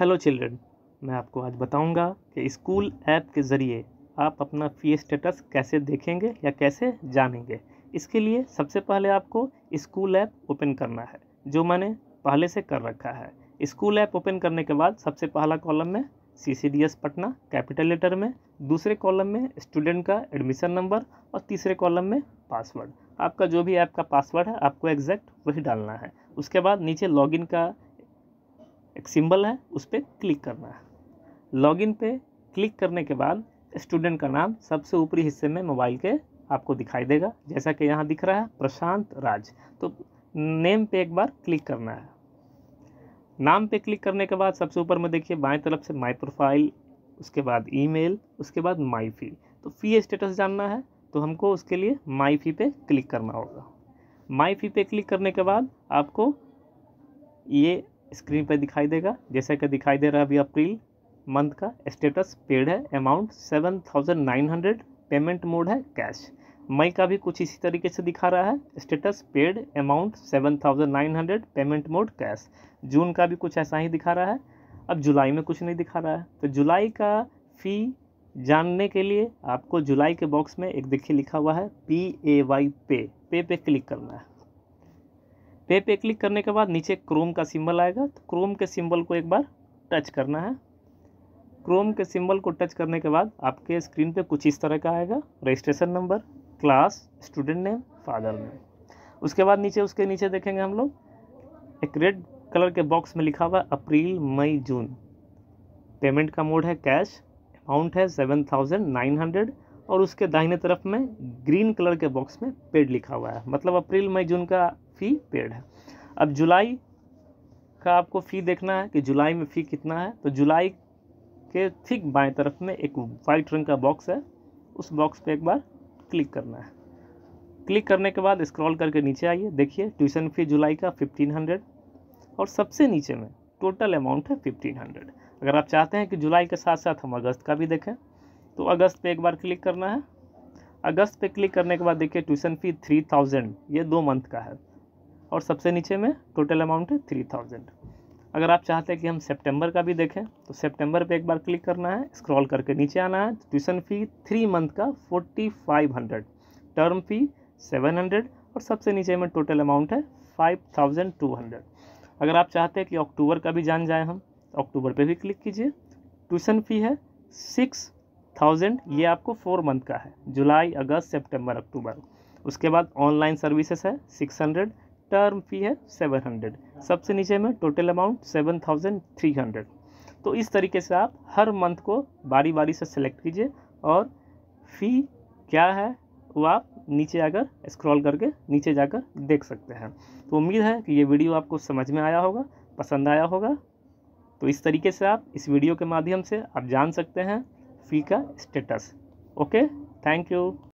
hello children मैं आपको आज बताऊंगा कि स्कूल ऐप के ज़रिए आप अपना फी स्टेटस कैसे देखेंगे या कैसे जानेंगे इसके लिए सबसे पहले आपको स्कूल ऐप ओपन करना है जो मैंने पहले से कर रखा है स्कूल ऐप ओपन करने के बाद सबसे पहला कॉलम में C C D S Patna capital letter में दूसरे कॉलम में स्टूडेंट का एडमिशन नंबर और तीसरे कॉलम में पासवर्ड आपका जो भी ऐप का पासवर्ड है आपको एग्जैक्ट वही डालना है उसके बाद नीचे लॉगिन का एक सिंबल है उस पर क्लिक करना है लॉगिन पे क्लिक करने के बाद स्टूडेंट का नाम सबसे ऊपरी हिस्से में मोबाइल के आपको दिखाई देगा जैसा कि यहाँ दिख रहा है प्रशांत राज तो नेम पे एक बार क्लिक करना है नाम पे क्लिक करने के बाद सबसे ऊपर में देखिए बाएं तरफ से माई प्रोफाइल उसके बाद ईमेल उसके बाद माई फी तो फ़ी स्टेटस जानना है तो हमको उसके लिए माई फी पे क्लिक करना होगा माई फी पे क्लिक करने के बाद आपको ये स्क्रीन पर दिखाई देगा जैसा कि दिखाई दे रहा है अभी अप्रैल मंथ का स्टेटस पेड है amount seven thousand nine hundred payment mode है कैश मई का भी कुछ इसी तरीके से दिखा रहा है status paid amount seven thousand nine hundred payment mode cash June का भी कुछ ऐसा ही दिखा रहा है अब जुलाई में कुछ नहीं दिखा रहा है तो जुलाई का फ़ी जानने के लिए आपको जुलाई के बॉक्स में एक देखिए लिखा हुआ है पी ए वाई पे पे पे क्लिक करना है पे पे क्लिक करने के बाद नीचे क्रोम का सिंबल आएगा तो क्रोम के सिंबल को एक बार टच करना है क्रोम के सिंबल को टच करने के बाद आपके स्क्रीन पे कुछ इस तरह का आएगा registration number class student name father name उसके बाद नीचे उसके नीचे देखेंगे हम लोग एक रेड कलर के बॉक्स में लिखा हुआ अप्रैल मई जून पेमेंट का मोड है कैश अमाउंट है सेवन थाउजेंड नाइन हंड्रेड और उसके दाहिने तरफ में ग्रीन कलर के बॉक्स में पेड लिखा हुआ है मतलब अप्रैल मई जून का फ़ी पेड है अब जुलाई का आपको फ़ी देखना है कि जुलाई में फ़ी कितना है तो जुलाई के ठीक बाएं तरफ में एक वाइट रंग का बॉक्स है उस बॉक्स पे एक बार क्लिक करना है क्लिक करने के बाद स्क्रॉल करके नीचे आइए देखिए ट्यूशन फ़ी जुलाई का फिफ्टीन हंड्रेड और सबसे नीचे में टोटल अमाउंट है फिफ्टीन हंड्रेड अगर आप चाहते हैं कि जुलाई के साथ साथ हम अगस्त का भी देखें तो अगस्त पे एक बार क्लिक करना है अगस्त पे क्लिक करने के बाद देखिए ट्यूशन फ़ी थ्री थाउजेंड ये दो मंथ का है और सबसे नीचे में टोटल अमाउंट है थ्री थाउजेंड अगर आप चाहते हैं कि हम सितंबर का भी देखें तो सितंबर पे एक बार क्लिक करना है स्क्रॉल करके नीचे आना है ट्यूशन फ़ी थ्री मंथ का forty five hundred term fee seven hundred और सबसे नीचे में टोटल अमाउंट है फाइव थाउजेंड टू हंड्रेड अगर आप चाहते हैं कि अक्टूबर का भी जान जाएँ हम तो अक्टूबर पर भी क्लिक कीजिए ट्यूशन फ़ी है सिक्स थाउजेंड ये आपको फोर मंथ का है जुलाई अगस्त सेप्टेम्बर अक्टूबर उसके बाद ऑनलाइन सर्विसेज है सिक्स हंड्रेड टर्म फी है सेवन हंड्रेड सबसे नीचे में total amount seven thousand three hundred तो इस तरीके से आप हर मंथ को बारी बारी से सेलेक्ट कीजिए और फ़ी क्या है वो आप नीचे आकर स्क्रॉल करके नीचे जाकर देख सकते हैं तो उम्मीद है कि ये वीडियो आपको समझ में आया होगा पसंद आया होगा तो इस तरीके से आप इस वीडियो के माध्यम से आप जान सकते हैं फ़ी का स्टेटस ओके थैंक यू